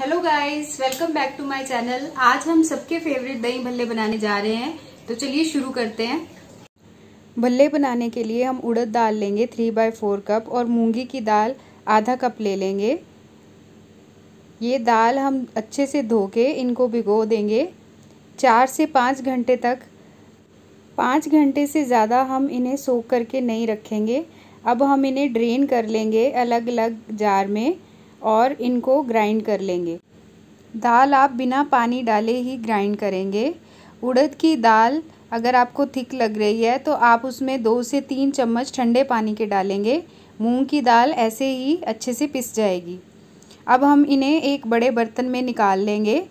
hello guys welcome back to my channel आज हम सबके फेवरेट दही भल्ले बनाने जा रहे हैं तो चलिए शुरू करते हैं भल्ले बनाने के लिए हम उड़द दाल लेंगे थ्री बाय फोर कप और मूंगी की दाल आधा कप ले लेंगे ये दाल हम अच्छे से धो के इनको भिगो देंगे चार से पाँच घंटे तक पाँच घंटे से ज़्यादा हम इन्हें सोख करके नहीं रखेंगे अब हम इन्हें ड्रेन कर लेंगे अलग अलग जार में और इनको ग्राइंड कर लेंगे दाल आप बिना पानी डाले ही ग्राइंड करेंगे उड़द की दाल अगर आपको थिक लग रही है तो आप उसमें दो से तीन चम्मच ठंडे पानी के डालेंगे मूंग की दाल ऐसे ही अच्छे से पिस जाएगी अब हम इन्हें एक बड़े बर्तन में निकाल लेंगे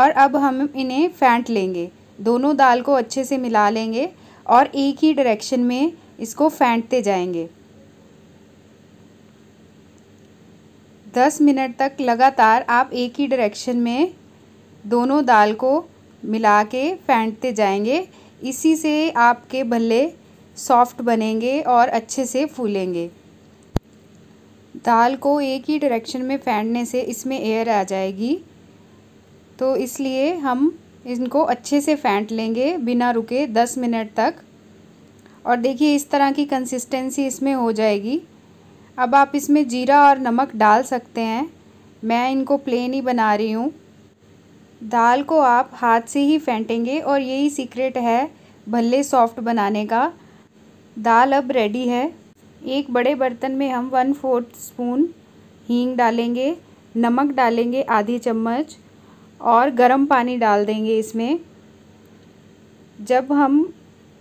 और अब हम इन्हें फेंट लेंगे दोनों दाल को अच्छे से मिला लेंगे और एक ही डायरेक्शन में इसको फेंटते जाएंगे दस मिनट तक लगातार आप एक ही डायरेक्शन में दोनों दाल को मिला के फेंटते जाएंगे इसी से आपके भल्ले सॉफ्ट बनेंगे और अच्छे से फूलेंगे दाल को एक ही डायरेक्शन में फेंटने से इसमें एयर आ जाएगी तो इसलिए हम इनको अच्छे से फेंट लेंगे बिना रुके दस मिनट तक और देखिए इस तरह की कंसिस्टेंसी इसमें हो जाएगी अब आप इसमें जीरा और नमक डाल सकते हैं मैं इनको प्लेन ही बना रही हूँ दाल को आप हाथ से ही फेंटेंगे और यही सीक्रेट है भल्ले सॉफ्ट बनाने का दाल अब रेडी है एक बड़े बर्तन में हम वन फोर्थ स्पून हींग डालेंगे नमक डालेंगे आधी चम्मच और गरम पानी डाल देंगे इसमें जब हम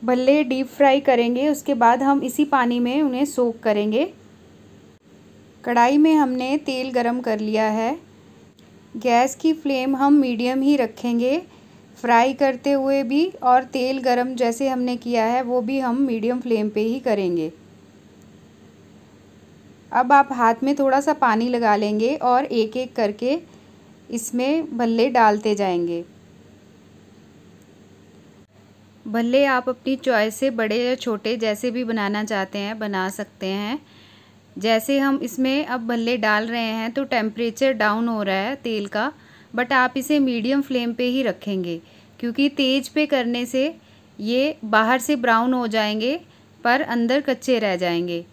भल्ले डीप फ्राई करेंगे उसके बाद हम इसी पानी में उन्हें सोक करेंगे कढ़ाई में हमने तेल गरम कर लिया है गैस की फ्लेम हम मीडियम ही रखेंगे फ्राई करते हुए भी और तेल गरम जैसे हमने किया है वो भी हम मीडियम फ्लेम पे ही करेंगे अब आप हाथ में थोड़ा सा पानी लगा लेंगे और एक एक करके इसमें भल्ले डालते जाएंगे भल्ले आप अपनी चॉइस से बड़े या छोटे जैसे भी बनाना चाहते हैं बना सकते हैं जैसे हम इसमें अब भल्ले डाल रहे हैं तो टेम्परेचर डाउन हो रहा है तेल का बट आप इसे मीडियम फ्लेम पे ही रखेंगे क्योंकि तेज़ पे करने से ये बाहर से ब्राउन हो जाएंगे पर अंदर कच्चे रह जाएंगे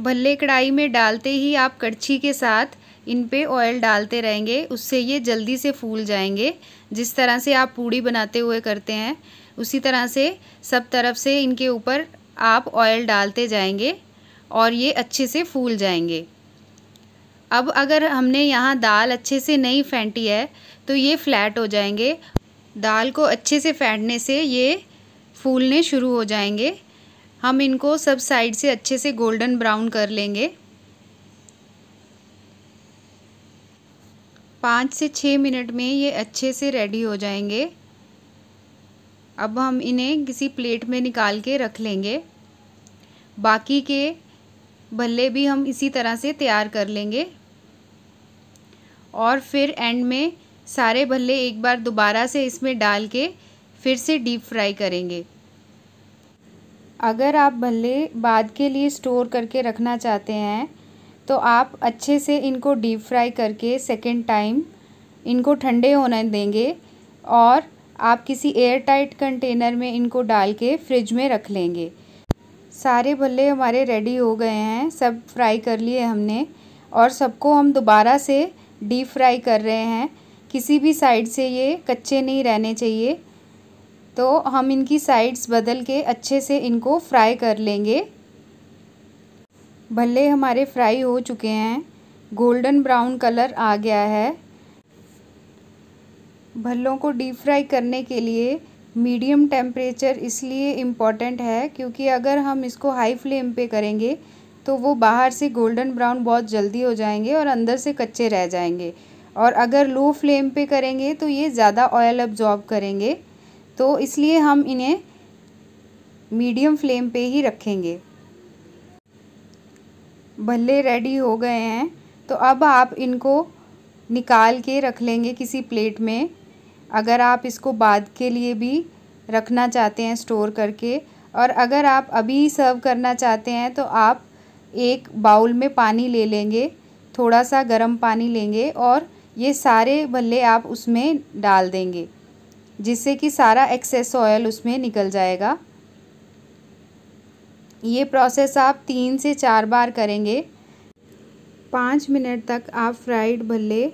भल्ले कढ़ाई में डालते ही आप कड़छी के साथ इन पे ऑयल डालते रहेंगे उससे ये जल्दी से फूल जाएंगे जिस तरह से आप पूड़ी बनाते हुए करते हैं उसी तरह से सब तरफ से इनके ऊपर आप ऑयल डालते जाएंगे और ये अच्छे से फूल जाएंगे अब अगर हमने यहाँ दाल अच्छे से नहीं फेंटी है तो ये फ्लैट हो जाएंगे दाल को अच्छे से फेंटने से ये फूलने शुरू हो जाएंगे हम इनको सब साइड से अच्छे से गोल्डन ब्राउन कर लेंगे पाँच से छः मिनट में ये अच्छे से रेडी हो जाएंगे अब हम इन्हें किसी प्लेट में निकाल के रख लेंगे बाकी के बल्ले भी हम इसी तरह से तैयार कर लेंगे और फिर एंड में सारे बल्ले एक बार दोबारा से इसमें डाल के फिर से डीप फ्राई करेंगे अगर आप बल्ले बाद के लिए स्टोर करके रखना चाहते हैं तो आप अच्छे से इनको डीप फ्राई करके सेकेंड टाइम इनको ठंडे होने देंगे और आप किसी एयर टाइट कंटेनर में इनको डाल के फ्रिज में रख लेंगे सारे भल्ले हमारे रेडी हो गए हैं सब फ्राई कर लिए हमने और सबको हम दोबारा से डीप फ्राई कर रहे हैं किसी भी साइड से ये कच्चे नहीं रहने चाहिए तो हम इनकी साइड्स बदल के अच्छे से इनको फ्राई कर लेंगे भल्ले हमारे फ्राई हो चुके हैं गोल्डन ब्राउन कलर आ गया है भल्लों को डीप फ्राई करने के लिए मीडियम टेम्परेचर इसलिए इम्पॉर्टेंट है क्योंकि अगर हम इसको हाई फ्लेम पे करेंगे तो वो बाहर से गोल्डन ब्राउन बहुत जल्दी हो जाएंगे और अंदर से कच्चे रह जाएंगे और अगर लो फ्लेम पे करेंगे तो ये ज़्यादा ऑयल अब्जॉर्ब करेंगे तो इसलिए हम इन्हें मीडियम फ्लेम पे ही रखेंगे भल्ले रेडी हो गए हैं तो अब आप इनको निकाल के रख लेंगे किसी प्लेट में अगर आप इसको बाद के लिए भी रखना चाहते हैं स्टोर करके और अगर आप अभी सर्व करना चाहते हैं तो आप एक बाउल में पानी ले लेंगे थोड़ा सा गर्म पानी लेंगे और ये सारे भल्ले आप उसमें डाल देंगे जिससे कि सारा एक्सेस ऑयल उसमें निकल जाएगा ये प्रोसेस आप तीन से चार बार करेंगे पाँच मिनट तक आप फ्राइड भल्ले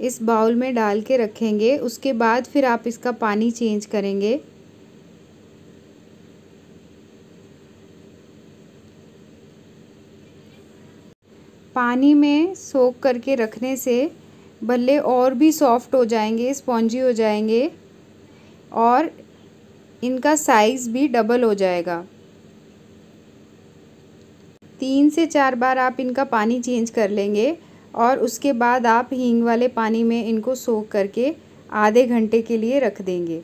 इस बाउल में डाल के रखेंगे उसके बाद फिर आप इसका पानी चेंज करेंगे पानी में सोख करके रखने से बल्ले और भी सॉफ्ट हो जाएंगे स्पॉन्जी हो जाएंगे और इनका साइज़ भी डबल हो जाएगा तीन से चार बार आप इनका पानी चेंज कर लेंगे और उसके बाद आप हींग वाले पानी में इनको सोख करके आधे घंटे के लिए रख देंगे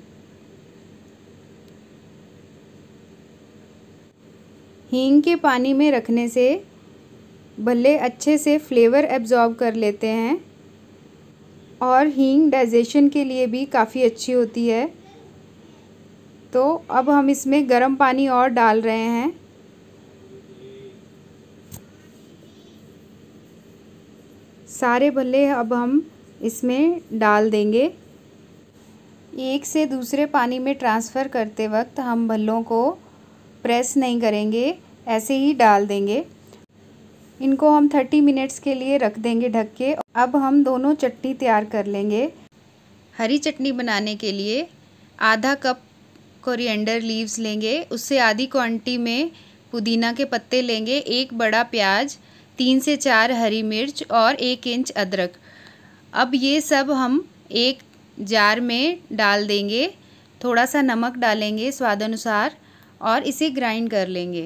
हींग के पानी में रखने से भले अच्छे से फ्लेवर एब्जॉर्ब कर लेते हैं और हींग डाइजेशन के लिए भी काफ़ी अच्छी होती है तो अब हम इसमें गर्म पानी और डाल रहे हैं सारे भल्ले अब हम इसमें डाल देंगे एक से दूसरे पानी में ट्रांसफ़र करते वक्त हम भल्लों को प्रेस नहीं करेंगे ऐसे ही डाल देंगे इनको हम थर्टी मिनट्स के लिए रख देंगे ढक के अब हम दोनों चटनी तैयार कर लेंगे हरी चटनी बनाने के लिए आधा कप कोरिएंडर लीव्स लेंगे उससे आधी क्वांटिटी में पुदीना के पत्ते लेंगे एक बड़ा प्याज तीन से चार हरी मिर्च और एक इंच अदरक अब ये सब हम एक जार में डाल देंगे थोड़ा सा नमक डालेंगे स्वाद अनुसार और इसे ग्राइंड कर लेंगे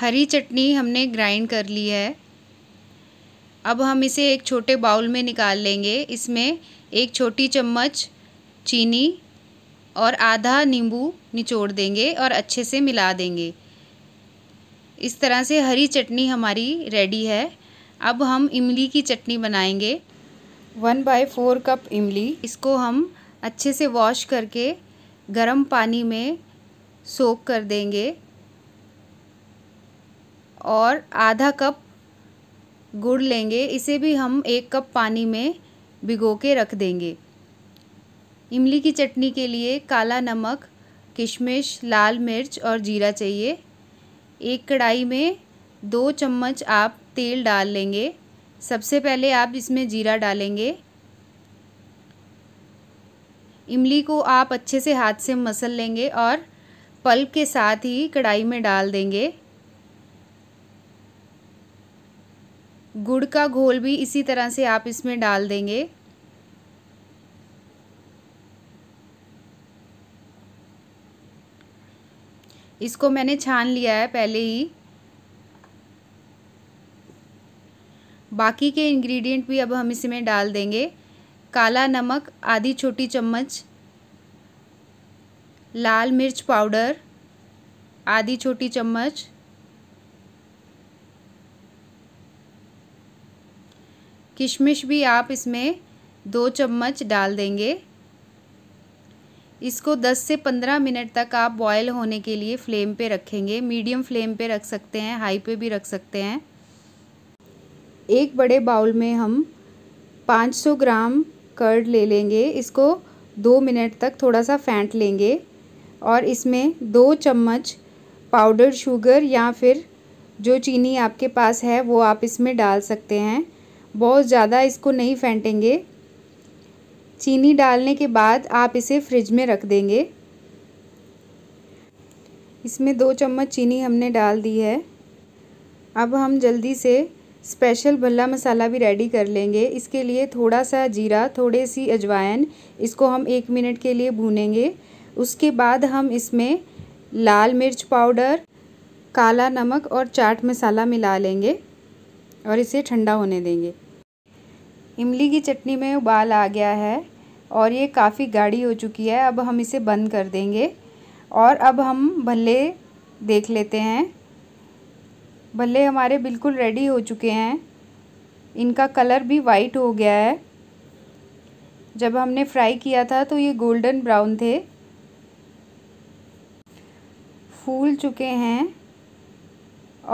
हरी चटनी हमने ग्राइंड कर ली है अब हम इसे एक छोटे बाउल में निकाल लेंगे इसमें एक छोटी चम्मच चीनी और आधा नींबू निचोड़ देंगे और अच्छे से मिला देंगे इस तरह से हरी चटनी हमारी रेडी है अब हम इमली की चटनी बनाएंगे वन बाय फोर कप इमली इसको हम अच्छे से वॉश करके गर्म पानी में सोख कर देंगे और आधा कप गुड़ लेंगे इसे भी हम एक कप पानी में भिगो के रख देंगे इमली की चटनी के लिए काला नमक किशमिश लाल मिर्च और जीरा चाहिए एक कढ़ाई में दो चम्मच आप तेल डाल लेंगे सबसे पहले आप इसमें जीरा डालेंगे इमली को आप अच्छे से हाथ से मसल लेंगे और पल्प के साथ ही कढ़ाई में डाल देंगे गुड़ का घोल भी इसी तरह से आप इसमें डाल देंगे इसको मैंने छान लिया है पहले ही बाकी के इंग्रेडिएंट भी अब हम इसमें डाल देंगे काला नमक आधी छोटी चम्मच लाल मिर्च पाउडर आधी छोटी चम्मच किशमिश भी आप इसमें दो चम्मच डाल देंगे इसको 10 से 15 मिनट तक आप बॉयल होने के लिए फ्लेम पे रखेंगे मीडियम फ्लेम पे रख सकते हैं हाई पे भी रख सकते हैं एक बड़े बाउल में हम 500 ग्राम कर्ड ले लेंगे इसको दो मिनट तक थोड़ा सा फेंट लेंगे और इसमें दो चम्मच पाउडर शुगर या फिर जो चीनी आपके पास है वो आप इसमें डाल सकते हैं बहुत ज़्यादा इसको नहीं फेंटेंगे चीनी डालने के बाद आप इसे फ्रिज में रख देंगे इसमें दो चम्मच चीनी हमने डाल दी है अब हम जल्दी से स्पेशल भल्ला मसाला भी रेडी कर लेंगे इसके लिए थोड़ा सा जीरा थोड़े सी अजवाइन इसको हम एक मिनट के लिए भूनेंगे उसके बाद हम इसमें लाल मिर्च पाउडर काला नमक और चाट मसाला मिला लेंगे और इसे ठंडा होने देंगे इमली की चटनी में उबाल आ गया है और ये काफ़ी गाढ़ी हो चुकी है अब हम इसे बंद कर देंगे और अब हम भल्ले देख लेते हैं भल्ले हमारे बिल्कुल रेडी हो चुके हैं इनका कलर भी वाइट हो गया है जब हमने फ्राई किया था तो ये गोल्डन ब्राउन थे फूल चुके हैं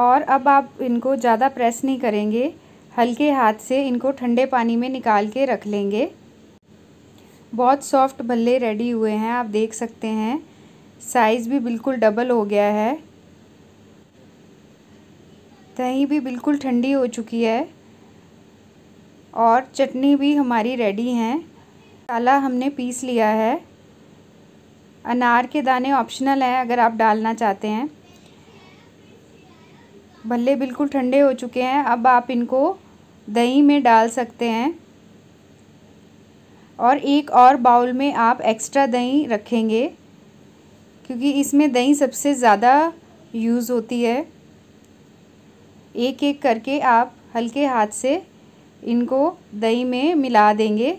और अब आप इनको ज़्यादा प्रेस नहीं करेंगे हल्के हाथ से इनको ठंडे पानी में निकाल के रख लेंगे बहुत सॉफ्ट भल्ले रेडी हुए हैं आप देख सकते हैं साइज़ भी बिल्कुल डबल हो गया है दही भी बिल्कुल ठंडी हो चुकी है और चटनी भी हमारी रेडी है काला हमने पीस लिया है अनार के दाने ऑप्शनल हैं अगर आप डालना चाहते हैं भल्ले बिल्कुल ठंडे हो चुके हैं अब आप इनको दही में डाल सकते हैं और एक और बाउल में आप एक्स्ट्रा दही रखेंगे क्योंकि इसमें दही सबसे ज़्यादा यूज़ होती है एक एक करके आप हल्के हाथ से इनको दही में मिला देंगे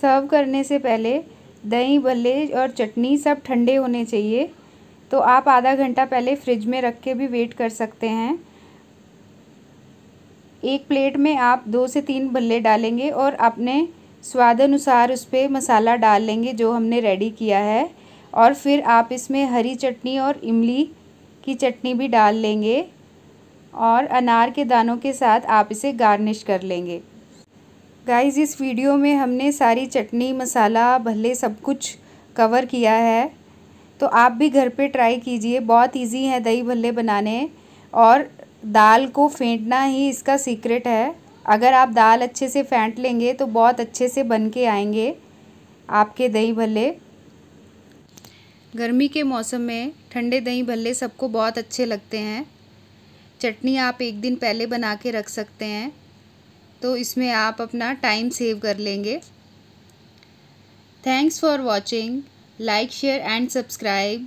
सर्व करने से पहले दही भल्ले और चटनी सब ठंडे होने चाहिए तो आप आधा घंटा पहले फ्रिज में रख के भी वेट कर सकते हैं एक प्लेट में आप दो से तीन भल्ले डालेंगे और अपने स्वाद अनुसार उस पर मसाला डाल लेंगे जो हमने रेडी किया है और फिर आप इसमें हरी चटनी और इमली की चटनी भी डाल लेंगे और अनार के दानों के साथ आप इसे गार्निश कर लेंगे गाइस इस वीडियो में हमने सारी चटनी मसाला भल्ले सब कुछ कवर किया है तो आप भी घर पे ट्राई कीजिए बहुत इजी है दही भल्ले बनाने और दाल को फेंटना ही इसका सीक्रेट है अगर आप दाल अच्छे से फेंट लेंगे तो बहुत अच्छे से बन के आएंगे आपके दही भल्ले गर्मी के मौसम में ठंडे दही भल्ले सबको बहुत अच्छे लगते हैं चटनी आप एक दिन पहले बना के रख सकते हैं तो इसमें आप अपना टाइम सेव कर लेंगे thanks for watching like share and subscribe